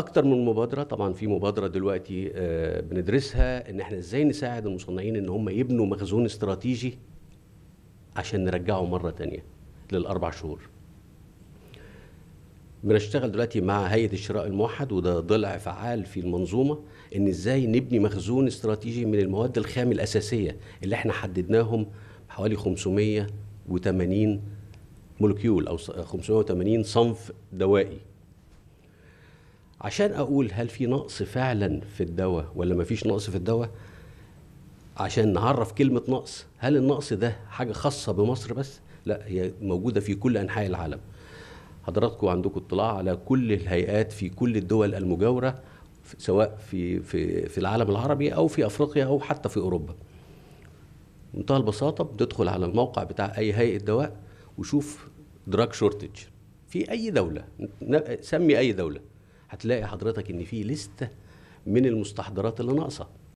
اكتر من مبادره طبعا في مبادره دلوقتي آه، بندرسها ان احنا ازاي نساعد المصنعين ان هم يبنوا مخزون استراتيجي عشان نرجعه مره تانية للاربع شهور بنشتغل دلوقتي مع هيئه الشراء الموحد وده ضلع فعال في المنظومه ان ازاي نبني مخزون استراتيجي من المواد الخام الاساسيه اللي احنا حددناهم حوالي 580 مولكيول او 580 صنف دوائي عشان اقول هل في نقص فعلا في الدواء ولا ما فيش نقص في الدواء عشان نعرف كلمه نقص هل النقص ده حاجه خاصه بمصر بس لا هي موجوده في كل انحاء العالم حضراتكم عندكم اطلاع على كل الهيئات في كل الدول المجاوره سواء في في في العالم العربي او في افريقيا او حتى في اوروبا بمنتهى البساطه بتدخل على الموقع بتاع اي هيئه دواء وشوف دراج شورتج في اي دوله سمي اي دوله هتلاقي حضرتك ان في لسته من المستحضرات اللي ناقصه